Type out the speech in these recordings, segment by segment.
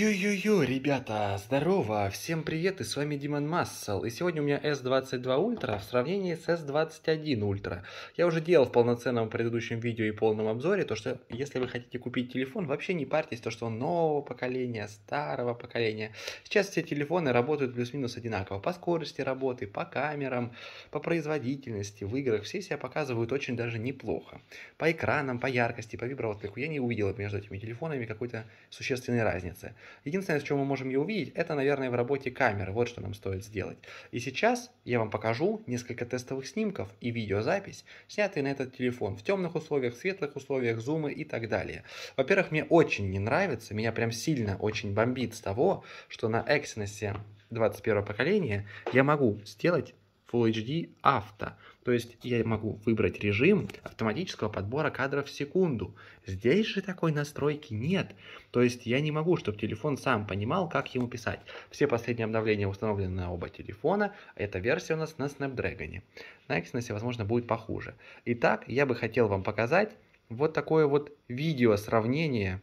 Йо-йо-йо, ребята, здорово, всем привет, и с вами Димон Массел, и сегодня у меня S22 Ultra в сравнении с S21 Ultra. Я уже делал в полноценном предыдущем видео и полном обзоре, то что если вы хотите купить телефон, вообще не парьтесь, то что он нового поколения, старого поколения. Сейчас все телефоны работают плюс-минус одинаково, по скорости работы, по камерам, по производительности, в играх, все себя показывают очень даже неплохо. По экранам, по яркости, по виброотклику, я не увидел между этими телефонами какой-то существенной разницы. Единственное, с чем мы можем ее увидеть, это, наверное, в работе камеры. Вот что нам стоит сделать. И сейчас я вам покажу несколько тестовых снимков и видеозапись, снятые на этот телефон в темных условиях, светлых условиях, зумы и так далее. Во-первых, мне очень не нравится, меня прям сильно очень бомбит с того, что на Exynos 21 поколения я могу сделать Full HD Auto. То есть я могу выбрать режим автоматического подбора кадров в секунду. Здесь же такой настройки нет. То есть я не могу, чтобы телефон сам понимал, как ему писать. Все последние обновления установлены на оба телефона. Эта версия у нас на Snapdragon. На Exynos, возможно, будет похуже. Итак, я бы хотел вам показать вот такое вот видео сравнение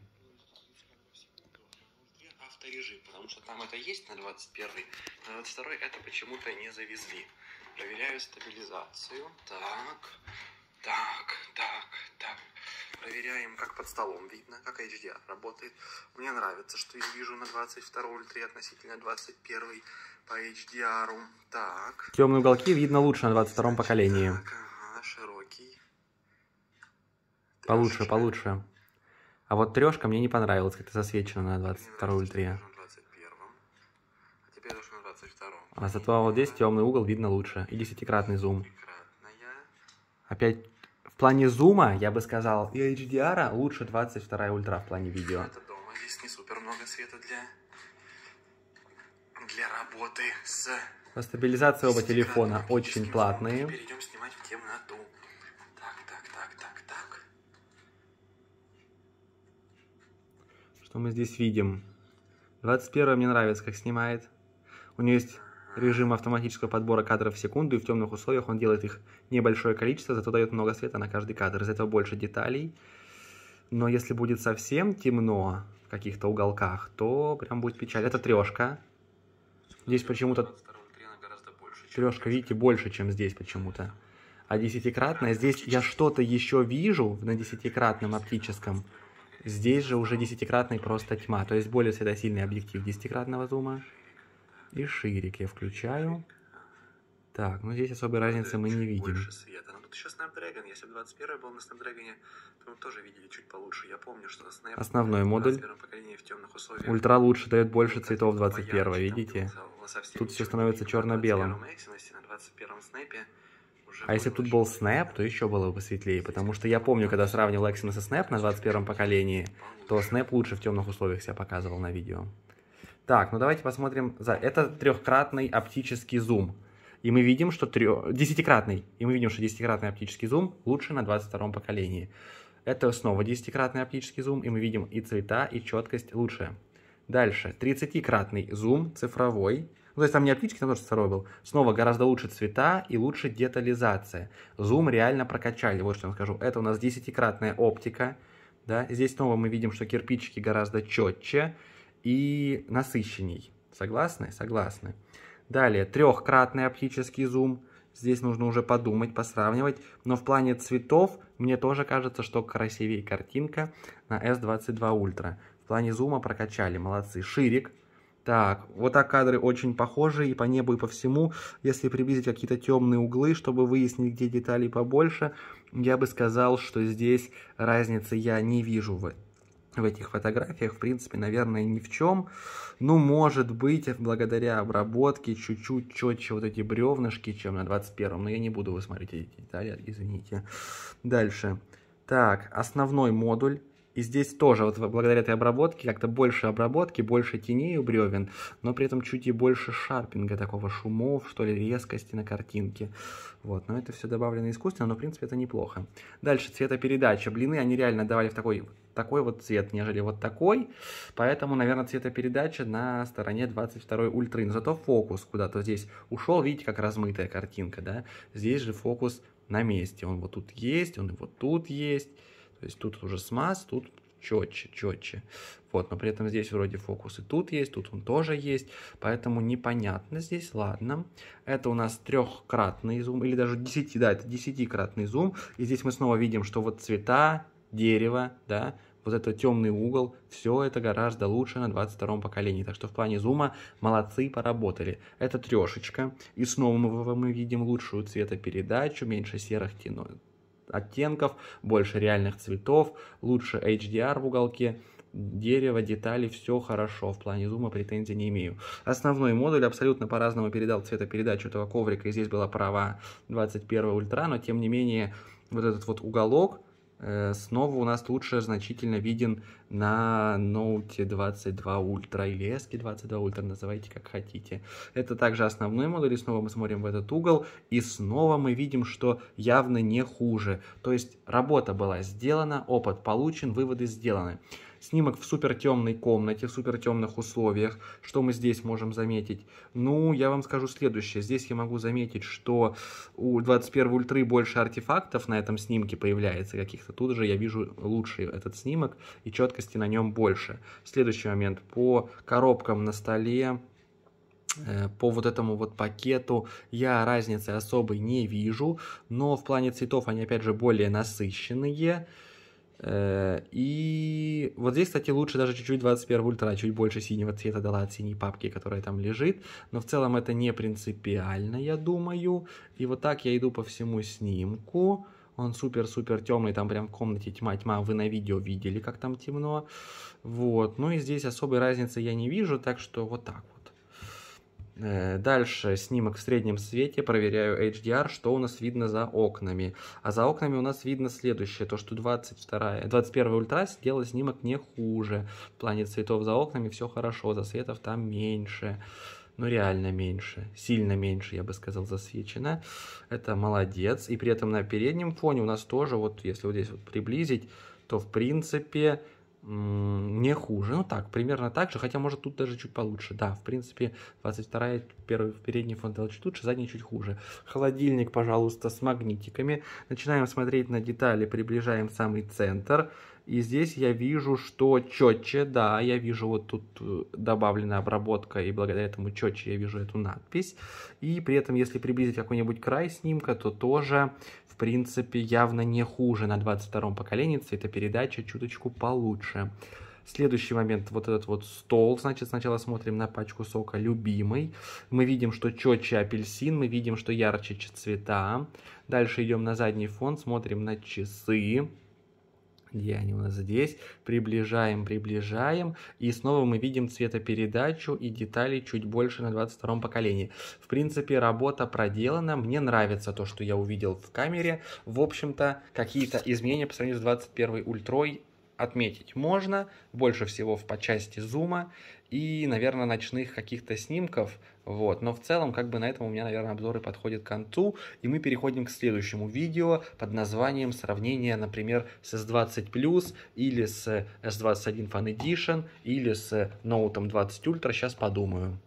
потому что там это есть на 21 на 22 это почему-то не завезли. Проверяю стабилизацию. Так, так, так, так. Проверяем, как под столом видно, как HDR работает. Мне нравится, что я вижу на 22 ультре относительно 21 по HDR. -у. Так. Темные уголки видно лучше на 22 поколении. Так, ага, широкий. Трешечка. Получше, получше. А вот трешка мне не понравилась, как это засвечено на 22 ультре. А зато вот здесь темный угол видно лучше. И десятикратный зум. Опять в плане зума, я бы сказал, и HDR -а лучше 22 ультра в плане видео. Это дома здесь не супер много света для, для работы с... По стабилизации оба телефона очень платные. Перейдем снимать в темноту. Так, так, так, так, так. Что мы здесь видим? 21 мне нравится, как снимает. У нее есть режим автоматического подбора кадров в секунду, и в темных условиях он делает их небольшое количество, зато дает много света на каждый кадр. Из этого больше деталей. Но если будет совсем темно в каких-то уголках, то прям будет печаль. Это трешка. Здесь почему-то... Трешка, видите, больше, чем здесь почему-то. А десятикратная, здесь я что-то еще вижу на десятикратном оптическом. Здесь же уже десятикратный просто тьма, то есть более светосильный объектив десятикратного зума и ширик я включаю. Так, ну здесь особой разницы мы не видим. Больше света. Ну тут еще Snapdragon, если бы 21 был на Snapdragon, то мы тоже видели чуть получше. Я помню, что Snapdragon Основной модуль. В Ультра лучше дает больше цветов 21 видите? Тут все становится черно-белым. А если тут был Snap, то еще было бы посветлее, потому что я помню, когда сравнивал Exynos со Snap на 21 поколении, то Snap лучше в темных условиях себя показывал на видео. Так, ну давайте посмотрим. За... Это трехкратный оптический зум. И мы видим, что трех... десятикратный. И мы видим, что десятикратный оптический зум лучше на 22-м поколении. Это снова десятикратный оптический зум, и мы видим и цвета, и четкость лучше. Дальше, 30-кратный зум цифровой. Ну, то есть там не оптический, там тоже цифровой был. Снова гораздо лучше цвета и лучше детализация. Зум реально прокачали, вот что я вам скажу. Это у нас десятикратная оптика. Да? Здесь снова мы видим, что кирпичики гораздо четче и насыщенней. Согласны? Согласны. Далее, трехкратный оптический зум. Здесь нужно уже подумать, посравнивать. Но в плане цветов мне тоже кажется, что красивее картинка на S22 Ultra. В плане зума прокачали, молодцы. Ширик. Так, вот так кадры очень похожи и по небу, и по всему. Если приблизить какие-то темные углы, чтобы выяснить, где детали побольше, я бы сказал, что здесь разницы я не вижу в в этих фотографиях, в принципе, наверное, ни в чем. Ну, может быть, благодаря обработке чуть-чуть четче вот эти бревнышки, чем на 21-м. Но я не буду вы смотреть эти детали, извините. Дальше. Так, основной модуль. И здесь тоже, вот благодаря этой обработке, как-то больше обработки, больше теней у бревен, но при этом чуть и больше шарпинга такого, шумов, что ли, резкости на картинке. Вот, но это все добавлено искусственно, но, в принципе, это неплохо. Дальше цветопередача. Блины они реально давали в такой, такой вот цвет, нежели вот такой, поэтому, наверное, цветопередача на стороне 22 ультры. Но зато фокус куда-то здесь ушел, видите, как размытая картинка, да? Здесь же фокус на месте. Он вот тут есть, он вот тут есть. То есть тут уже смаз, тут четче, четче. Вот, но при этом здесь вроде фокус и тут есть, тут он тоже есть, поэтому непонятно здесь, ладно. Это у нас трехкратный зум, или даже десяти, да, это десятикратный зум. И здесь мы снова видим, что вот цвета, дерево, да, вот это темный угол, все это гораздо лучше на 22-м поколении. Так что в плане зума молодцы, поработали. Это трешечка. И снова мы, мы видим лучшую цветопередачу, меньше серых теней оттенков, больше реальных цветов, лучше HDR в уголке, дерево, детали, все хорошо. В плане зума претензий не имею. Основной модуль абсолютно по-разному передал цветопередачу этого коврика. И здесь была права 21 ультра, но тем не менее вот этот вот уголок, Э, снова у нас лучше значительно виден на Note 22 Ultra или S 22 Ultra, называйте как хотите. Это также основной модуль, и снова мы смотрим в этот угол, и снова мы видим, что явно не хуже. То есть работа была сделана, опыт получен, выводы сделаны. Снимок в супертемной комнате, в супертемных условиях. Что мы здесь можем заметить? Ну, я вам скажу следующее. Здесь я могу заметить, что у 21 ультры больше артефактов на этом снимке появляется каких-то. Тут же я вижу лучший этот снимок и четкости на нем больше. Следующий момент. По коробкам на столе э, по вот этому вот пакету я разницы особой не вижу, но в плане цветов они опять же более насыщенные. Э, и вот здесь, кстати, лучше даже чуть-чуть 21 ультра, чуть больше синего цвета дала от синей папки, которая там лежит. Но в целом это не принципиально, я думаю. И вот так я иду по всему снимку. Он супер-супер темный, там прям в комнате тьма-тьма. Вы на видео видели, как там темно. Вот. Ну и здесь особой разницы я не вижу, так что вот так вот. Э, дальше снимок в среднем свете, проверяю HDR, что у нас видно за окнами. А за окнами у нас видно следующее, то что 22, 21 ультра сделал снимок не хуже. В плане цветов за окнами все хорошо, засветов там меньше. Ну реально меньше, сильно меньше, я бы сказал, засвечено. Это молодец. И при этом на переднем фоне у нас тоже, вот если вот здесь вот приблизить, то в принципе не хуже. Ну так, примерно так же, хотя может тут даже чуть получше. Да, в принципе, 22-я, первый, передний фон стал чуть лучше, задний чуть хуже. Холодильник, пожалуйста, с магнитиками. Начинаем смотреть на детали, приближаем самый центр. И здесь я вижу, что четче, да, я вижу вот тут э, добавлена обработка, и благодаря этому четче я вижу эту надпись. И при этом, если приблизить какой-нибудь край снимка, то тоже, в принципе, явно не хуже на 22-м поколении Цвета передача чуточку получше. Следующий момент, вот этот вот стол, значит, сначала смотрим на пачку сока «Любимый». Мы видим, что четче апельсин, мы видим, что ярче цвета. Дальше идем на задний фон, смотрим на часы где они у нас здесь, приближаем, приближаем, и снова мы видим цветопередачу и детали чуть больше на 22 м поколении. В принципе, работа проделана, мне нравится то, что я увидел в камере, в общем-то, какие-то изменения по сравнению с 21 й ультрой отметить можно, больше всего в по части зума и, наверное, ночных каких-то снимков, вот. Но в целом, как бы на этом у меня, наверное, обзоры подходят к концу, и мы переходим к следующему видео под названием «Сравнение, например, с S20 Plus или с S21 Fan Edition или с Note 20 Ultra». Сейчас подумаю.